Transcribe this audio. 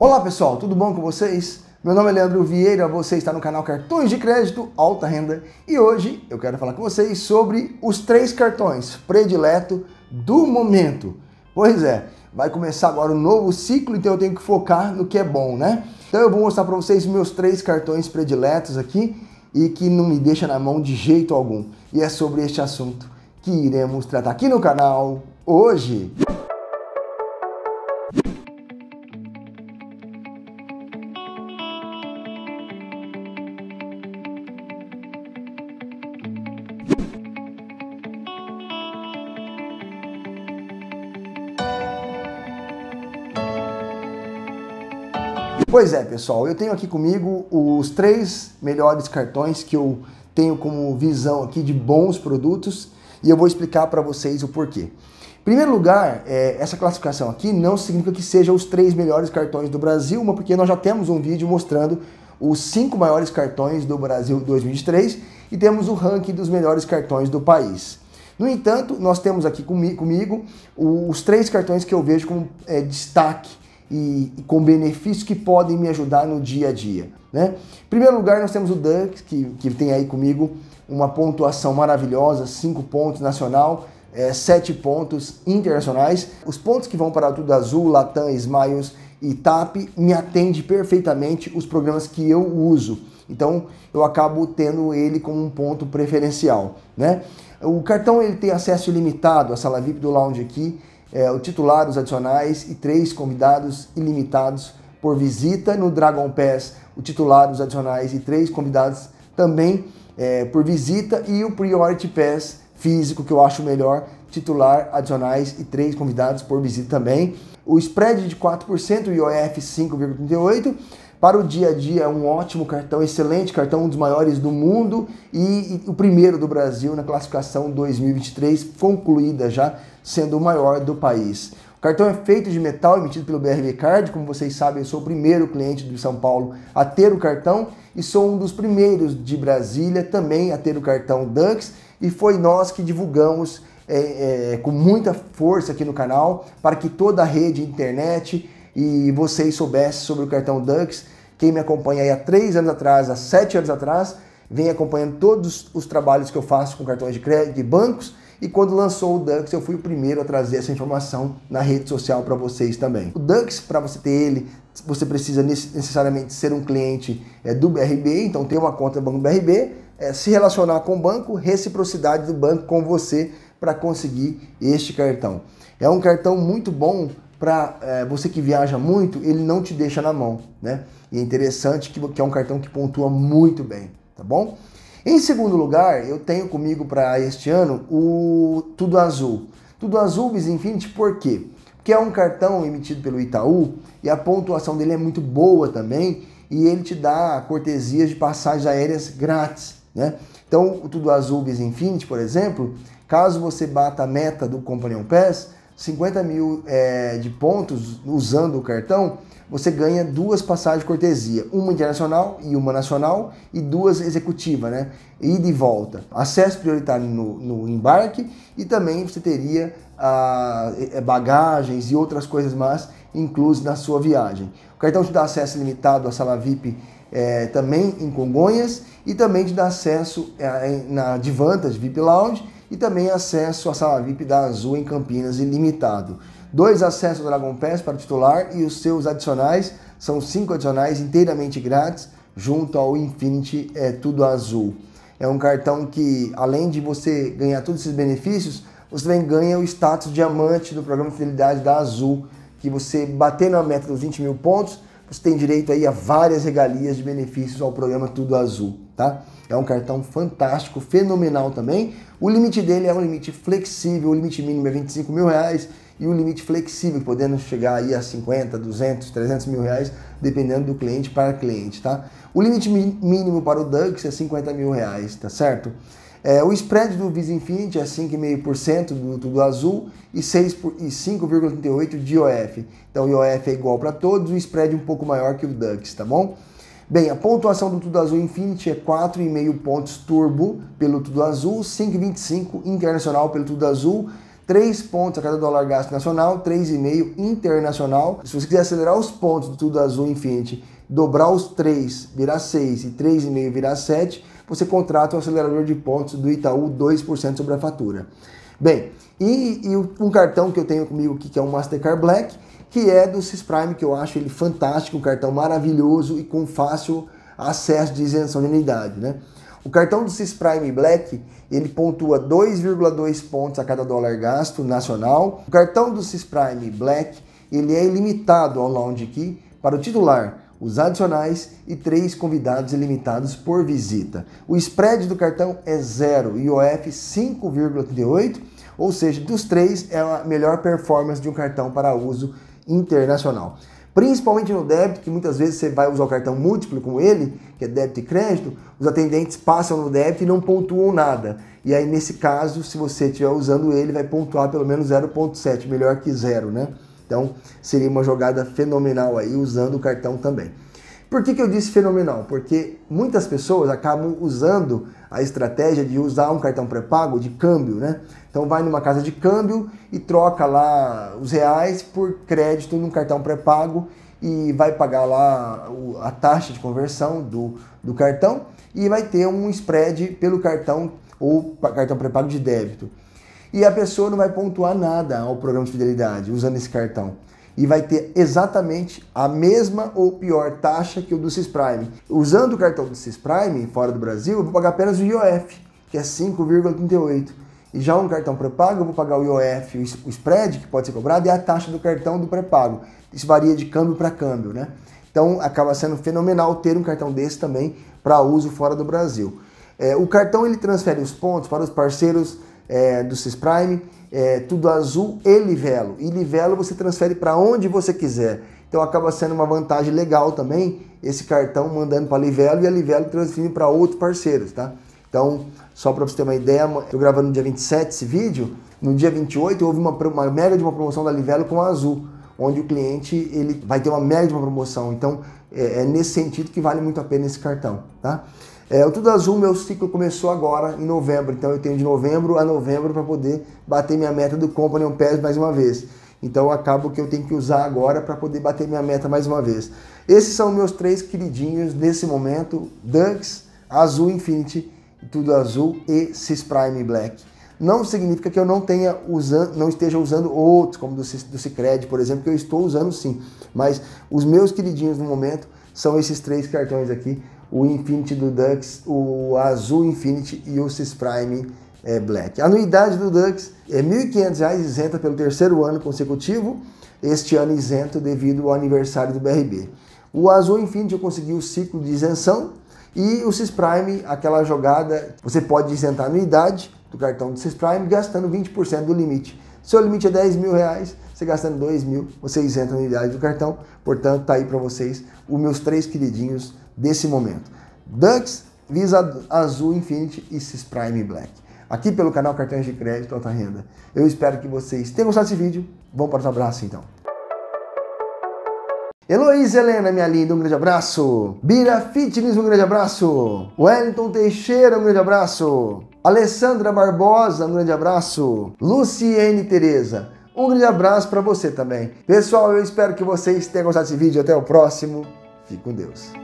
Olá pessoal, tudo bom com vocês? Meu nome é Leandro Vieira, você está no canal Cartões de Crédito Alta Renda e hoje eu quero falar com vocês sobre os três cartões predileto do momento. Pois é, vai começar agora um novo ciclo, então eu tenho que focar no que é bom, né? Então eu vou mostrar para vocês meus três cartões prediletos aqui e que não me deixa na mão de jeito algum. E é sobre este assunto que iremos tratar aqui no canal hoje. Pois é, pessoal, eu tenho aqui comigo os três melhores cartões que eu tenho como visão aqui de bons produtos e eu vou explicar para vocês o porquê. Em primeiro lugar, é, essa classificação aqui não significa que sejam os três melhores cartões do Brasil, mas porque nós já temos um vídeo mostrando os cinco maiores cartões do Brasil 2023 e temos o ranking dos melhores cartões do país. No entanto, nós temos aqui comigo, comigo os três cartões que eu vejo como é, destaque e, e, com benefícios que podem me ajudar no dia a dia. Né? Em primeiro lugar, nós temos o Dan, que, que tem aí comigo uma pontuação maravilhosa, 5 pontos nacional, 7 eh, pontos internacionais. Os pontos que vão para tudo azul, Latam, Smiles e TAP me atende perfeitamente os programas que eu uso. Então eu acabo tendo ele como um ponto preferencial. Né? O cartão ele tem acesso ilimitado à sala VIP do lounge aqui é, o titular, os adicionais e três convidados ilimitados por visita no Dragon Pass, o titular, os adicionais e três convidados também é, por visita e o Priority Pass físico que eu acho melhor, titular, adicionais e três convidados por visita também. O spread de 4% e o IOF 5,38%. Para o dia a dia é um ótimo cartão, excelente cartão, um dos maiores do mundo e, e o primeiro do Brasil na classificação 2023, concluída já, sendo o maior do país. O cartão é feito de metal, emitido pelo BRB Card. Como vocês sabem, eu sou o primeiro cliente do São Paulo a ter o cartão e sou um dos primeiros de Brasília também a ter o cartão Dunks E foi nós que divulgamos é, é, com muita força aqui no canal para que toda a rede internet e vocês soubessem sobre o cartão Dunks. Quem me acompanha aí há três anos atrás, há sete anos atrás, vem acompanhando todos os trabalhos que eu faço com cartões de crédito e bancos. E quando lançou o Dunks eu fui o primeiro a trazer essa informação na rede social para vocês também. O Dunks para você ter ele, você precisa necessariamente ser um cliente é, do BRB, então ter uma conta do Banco BRB, é, se relacionar com o banco, reciprocidade do banco com você para conseguir este cartão. É um cartão muito bom para é, eh, você que viaja muito, ele não te deixa na mão, né? E é interessante que, que é um cartão que pontua muito bem, tá bom? Em segundo lugar, eu tenho comigo para este ano o Tudo Azul. Tudo Azul Visa Infinity, por quê? Porque é um cartão emitido pelo Itaú e a pontuação dele é muito boa também e ele te dá cortesias de passagens aéreas grátis, né? Então, o Tudo Azul Visa Infinity, por exemplo, caso você bata a meta do Companion Pass, 50 mil é, de pontos usando o cartão, você ganha duas passagens de cortesia, uma internacional e uma nacional, e duas executiva, né? e e volta. Acesso prioritário no, no embarque e também você teria a é, bagagens e outras coisas mais inclusas na sua viagem. O cartão te dá acesso limitado à sala VIP é, também em Congonhas e também te dá acesso é, na Advantage VIP Lounge e também acesso à sala VIP da Azul em Campinas ilimitado. Dois acessos ao Dragon Pass para o titular e os seus adicionais, são cinco adicionais inteiramente grátis, junto ao Infinity é tudo azul. É um cartão que, além de você ganhar todos esses benefícios, você também ganha o status diamante do programa de fidelidade da Azul, que você bater na meta dos 20 mil pontos, você tem direito aí a várias regalias de benefícios ao programa Tudo Azul tá? É um cartão fantástico, fenomenal também. O limite dele é um limite flexível, o limite mínimo é 25 mil reais e o um limite flexível, podendo chegar aí a 50, 200, 300 mil reais, dependendo do cliente para cliente, tá? O limite mínimo para o Dux é 50 mil reais, tá certo? É, o spread do Visa Infinity é 5,5% do tudo azul e, 6 e 5,38% de IOF. Então o IOF é igual para todos, o spread é um pouco maior que o Dux, tá bom? Bem, a pontuação do Tudo Azul Infinity é 4,5 pontos turbo pelo Tudo Azul, 5,25 internacional pelo Tudo Azul, 3 pontos a cada dólar gasto nacional, 3,5 internacional. Se você quiser acelerar os pontos do Tudo Azul Infinity, dobrar os 3, virar 6 e 3,5 virar 7, você contrata o acelerador de pontos do Itaú 2% sobre a fatura. Bem, e, e, um cartão que eu tenho comigo aqui, que é o Mastercard Black, que é do Cisprime que eu acho ele fantástico, um cartão maravilhoso e com fácil acesso de isenção de unidade, né? O cartão do Cisprime Black, ele pontua 2,2 pontos a cada dólar gasto nacional. O cartão do Cisprime Black, ele é ilimitado ao lounge key para o titular, os adicionais e três convidados ilimitados por visita. O spread do cartão é zero, IOF 5,38, ou seja, dos três é a melhor performance de um cartão para uso internacional. Principalmente no débito, que muitas vezes você vai usar o cartão múltiplo com ele, que é débito e crédito, os atendentes passam no débito e não pontuam nada. E aí, nesse caso, se você estiver usando ele, vai pontuar pelo menos 0,7, melhor que zero, né? Então, seria uma jogada fenomenal aí usando o cartão também. Por que, que eu disse fenomenal? Porque muitas pessoas acabam usando a estratégia de usar um cartão pré-pago de câmbio, né? Então vai numa casa de câmbio e troca lá os reais por crédito num cartão pré-pago e vai pagar lá a taxa de conversão do, do cartão e vai ter um spread pelo cartão ou cartão pré-pago de débito. E a pessoa não vai pontuar nada ao programa de fidelidade usando esse cartão e vai ter exatamente a mesma ou pior taxa que o do Cisprime. Usando o cartão do Cisprime fora do Brasil, eu vou pagar apenas o IOF, que é 5,38. E já um cartão pré-pago, eu vou pagar o IOF, o spread que pode ser cobrado, e a taxa do cartão do pré-pago. Isso varia de câmbio para câmbio, né? Então acaba sendo fenomenal ter um cartão desse também para uso fora do Brasil. É, o cartão ele transfere os pontos para os parceiros é, do Cisprime, é, tudo azul e livelo. E livelo você transfere para onde você quiser. Então acaba sendo uma vantagem legal também esse cartão mandando para livelo e a livelo transferindo para outros parceiros, tá? Então, só para você ter uma ideia, eu gravando no dia 27 esse vídeo, no dia 28 houve uma, uma mega de uma promoção da Livelo com a Azul, onde o cliente ele vai ter uma mega de uma promoção. Então, é, é nesse sentido que vale muito a pena esse cartão, tá? É, o Tudo Azul, meu ciclo começou agora em novembro, então eu tenho de novembro a novembro para poder bater minha meta do Company on Pass mais uma vez. Então acabo que eu tenho que usar agora para poder bater minha meta mais uma vez. Esses são meus três queridinhos nesse momento: Dunks, Azul Infinity, Tudo Azul e Cis Prime Black. Não significa que eu não tenha usando, não esteja usando outros, como do, do Cicred, por exemplo, que eu estou usando sim. Mas os meus queridinhos no momento são esses três cartões aqui o Infinity do Dux, o azul Infinity e o Cis Prime é, Black. A anuidade do Dux é R$ 1.500 isenta pelo terceiro ano consecutivo, este ano isento devido ao aniversário do BRB. O azul Infinity eu consegui o ciclo de isenção e o Cis Prime, aquela jogada, você pode isentar a anuidade do cartão do Cis Prime gastando 20% do limite. Seu limite é 10 mil reais, você gastando 2 mil, você isenta a unidade do cartão. Portanto, tá aí para vocês os meus três queridinhos desse momento. Dux, Visa Azul Infinity e Cis Prime Black. Aqui pelo canal Cartões de Crédito Alta Renda. Eu espero que vocês tenham gostado desse vídeo. Vamos para os abraço, então. Heloísa Helena, minha linda, um grande abraço. Bira Fitness, um grande abraço. Wellington Teixeira, um grande abraço. Alessandra Barbosa, um grande abraço. Luciene Tereza, um grande abraço para você também. Pessoal, eu espero que vocês tenham gostado desse vídeo. Até o próximo. Fique com Deus.